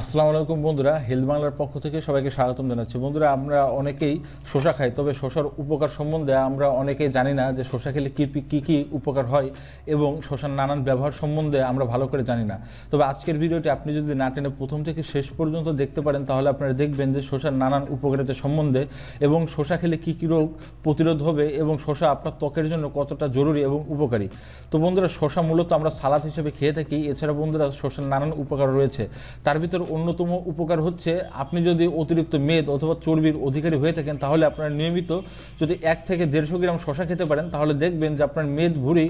আসসালামু আলাইকুম বন্ধুরা হেলথ বাংলার পক্ষ থেকে সবাইকে স্বাগতম জানাচ্ছি বন্ধুরা আমরা অনেকেই শোষা খাই তবে শোষার উপকার সম্বন্ধে আমরা অনেকেই জানি না যে শসা খেলে কী কী কী উপকার হয় এবং শোষার নানান ব্যবহার সম্বন্ধে আমরা ভালো করে জানি না তবে আজকের ভিডিওটি আপনি যদি না টেনে প্রথম থেকে শেষ পর্যন্ত দেখতে পারেন তাহলে আপনারা দেখবেন যে শোষার নানান উপকারিতা সম্বন্ধে এবং শোষা খেলে কী কী রোগ প্রতিরোধ হবে এবং শোষা আপনার ত্বকের জন্য কতটা জরুরি এবং উপকারী তো বন্ধুরা শোষা মূলত আমরা সালাদ হিসেবে খেয়ে থাকি এছাড়া বন্ধুরা শোষার নানান উপকার রয়েছে তার ভিতরে স্বাস্থ্যের অন্যতম উপকার হচ্ছে আপনি যদি অতিরিক্ত মেদ অথবা চর্বির অধিকারী হয়ে থাকেন তাহলে আপনার নিয়মিত যদি এক থেকে দেড়শো গ্রাম শশা খেতে পারেন তাহলে দেখবেন যে আপনার মেদ ভুড়ি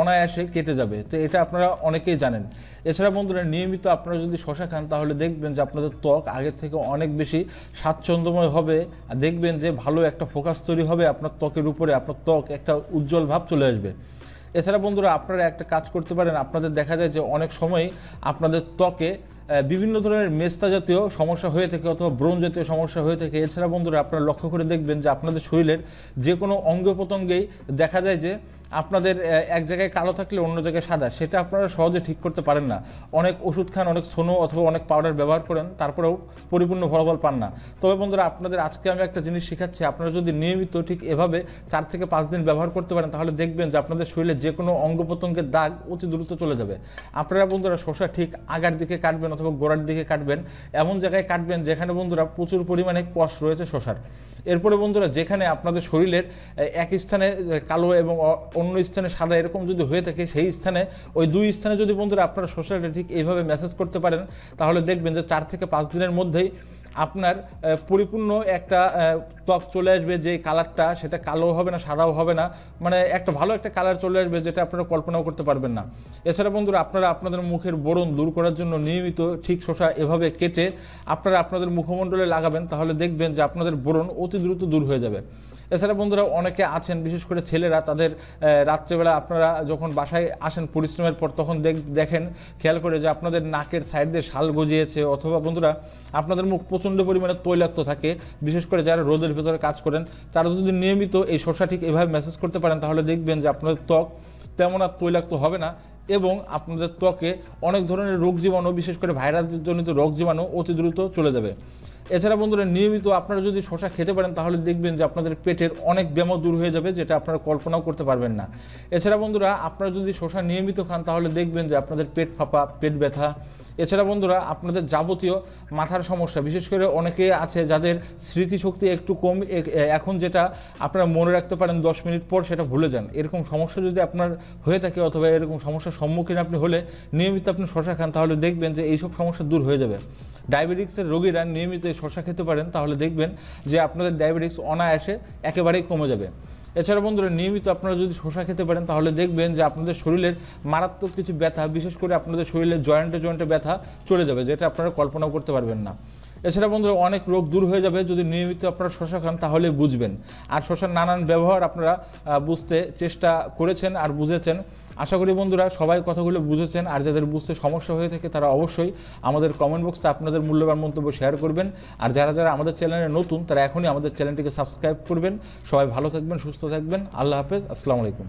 অনায়াসে কেটে যাবে তো এটা আপনারা অনেকেই জানেন এছাড়া বন্ধুরা নিয়মিত আপনারা যদি শশা খান তাহলে দেখবেন যে আপনাদের ত্বক আগের থেকে অনেক বেশি স্বাচ্ছন্দ্যময় হবে আর দেখবেন যে ভালো একটা ফোকাস তৈরি হবে আপনার ত্বকের উপরে আপনার ত্বক একটা উজ্জ্বল ভাব চলে আসবে এছাড়া বন্ধুরা আপনারা একটা কাজ করতে পারেন আপনাদের দেখা যায় যে অনেক সময় আপনাদের ত্বকে বিভিন্ন ধরনের মেস্তা জাতীয় সমস্যা হয়ে থাকে অথবা ব্রণ জাতীয় সমস্যা হয়ে থাকে এছাড়া বন্ধুরা আপনারা লক্ষ্য করে দেখবেন যে আপনাদের শরীরের যে কোনো অঙ্গ প্রত্যঙ্গেই দেখা যায় যে আপনাদের এক জায়গায় কালো থাকলে অন্য জায়গায় সাদা সেটা আপনারা সহজে ঠিক করতে পারেন না অনেক ওষুধ খান অনেক সোনো অথবা অনেক পাউডার ব্যবহার করেন তারপরেও পরিপূর্ণ ফলাফল পান না তবে বন্ধুরা আপনাদের আজকে আমি একটা জিনিস শেখাচ্ছি আপনারা যদি নিয়মিত ঠিক এভাবে চার থেকে পাঁচ দিন ব্যবহার করতে পারেন তাহলে দেখবেন যে আপনাদের শরীরে যে কোনো অঙ্গ প্রত্যঙ্গের দাগ অতি দ্রুত চলে যাবে আপনারা বন্ধুরা শশা ঠিক আগার দিকে কাটবেন অথবা গোড়ার দিকে কাটবেন এমন জায়গায় কাটবেন যেখানে বন্ধুরা প্রচুর পরিমাণে কস রয়েছে শশার এরপরে বন্ধুরা যেখানে আপনাদের শরীরের এক স্থানে কালো এবং অন্য স্থানে সাদা এরকম যদি হয়ে থাকে সেই স্থানে ওই দুই স্থানে যদি বন্ধুরা আপনারা শশাটা ঠিক এইভাবে মেসেজ করতে পারেন তাহলে দেখবেন যে চার থেকে পাঁচ দিনের মধ্যেই আপনার পরিপূর্ণ একটা ত্বক চলে আসবে যে কালারটা সেটা কালো হবে না সাদাও হবে না মানে একটা ভালো একটা কালার চলে আসবে যেটা আপনারা কল্পনাও করতে পারবেন না এছাড়া বন্ধুরা আপনারা আপনাদের মুখের বরণ দূর করার জন্য নিয়মিত ঠিক শোষা এভাবে কেটে আপনারা আপনাদের মুখমণ্ডলে লাগাবেন তাহলে দেখবেন যে আপনাদের বরণ অতি দ্রুত দূর হয়ে যাবে এছাড়া বন্ধুরা অনেকে আছেন বিশেষ করে ছেলেরা তাদের রাত্রেবেলা আপনারা যখন বাসায় আসেন পরিশ্রমের পর তখন দেখেন খেয়াল করে যে আপনাদের নাকের সাইড দিয়ে শাল গজিয়েছে অথবা বন্ধুরা আপনাদের মুখ প্রচুর প্রচণ্ড পরিমাণে তৈলাক্ত থাকে বিশেষ করে যারা রোদের ভেতরে কাজ করেন তারা যদি নিয়মিত এই শসা ঠিক এভাবে ম্যাসেজ করতে পারেন তাহলে দেখবেন যে আপনাদের ত্বক তেমন আর তৈলাক্ত হবে না এবং আপনাদের ত্বকে অনেক ধরনের রোগ জীবাণু বিশেষ করে ভাইরাসজনিত রোগ জীবাণু অতি দ্রুত চলে যাবে এছাড়া বন্ধুরা নিয়মিত আপনারা যদি শসা খেতে পারেন তাহলে দেখবেন যে আপনাদের পেটের অনেক ব্যায়ামও দূর হয়ে যাবে যেটা আপনারা কল্পনাও করতে পারবেন না এছাড়া বন্ধুরা আপনারা যদি শসা নিয়মিত খান তাহলে দেখবেন যে আপনাদের পেট ফাঁপা পেট ব্যথা এছাড়া বন্ধুরা আপনাদের যাবতীয় মাথার সমস্যা বিশেষ করে অনেকে আছে যাদের স্মৃতিশক্তি একটু কম এখন যেটা আপনারা মনে রাখতে পারেন দশ মিনিট পর সেটা ভুলে যান এরকম সমস্যা যদি আপনার হয়ে থাকে অথবা এরকম সমস্যার সম্মুখীন আপনি হলে নিয়মিত আপনি শশা খান তাহলে দেখবেন যে এইসব সমস্যা দূর হয়ে যাবে ডায়াবেটিক্সের রোগীরা নিয়মিত শশা খেতে পারেন তাহলে দেখবেন যে আপনাদের ডায়াবেটিক্স অনায়াসে একেবারেই কমে যাবে এছাড়া বন্ধুরা নিয়মিত আপনারা যদি শসা খেতে পারেন তাহলে দেখবেন যে আপনাদের শরীরের মারাত্মক কিছু ব্যথা বিশেষ করে আপনাদের শরীরের জয়েন্টে জয়েন্টে ব্যথা চলে যাবে যেটা আপনারা কল্পনা করতে পারবেন না এছাড়া বন্ধুরা অনেক রোগ দূর হয়ে যাবে যদি নিয়মিত আপনারা শশা খান তাহলে বুঝবেন আর শশার নানান ব্যবহার আপনারা বুঝতে চেষ্টা করেছেন আর বুঝেছেন আশা করি বন্ধুরা সবাই কথাগুলো বুঝেছেন আর যাদের বুঝতে সমস্যা হয়ে থাকে তারা অবশ্যই আমাদের কমেন্ট বক্সে আপনাদের মূল্যবান মন্তব্য শেয়ার করবেন আর যারা যারা আমাদের চ্যানেলে নতুন তারা এখনই আমাদের চ্যানেলটিকে সাবস্ক্রাইব করবেন সবাই ভালো থাকবেন সুস্থ থাকবেন আল্লাহ হাফেজ আসসালামু আলাইকুম